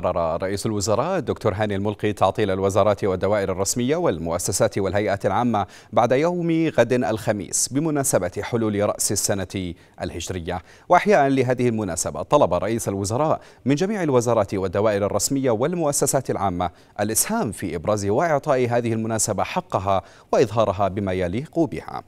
قرر رئيس الوزراء الدكتور هاني الملقي تعطيل الوزارات والدوائر الرسمية والمؤسسات والهيئات العامة بعد يوم غد الخميس بمناسبة حلول رأس السنة الهجرية وأحياء لهذه المناسبة طلب رئيس الوزراء من جميع الوزارات والدوائر الرسمية والمؤسسات العامة الإسهام في إبراز وإعطاء هذه المناسبة حقها وإظهارها بما يليق بها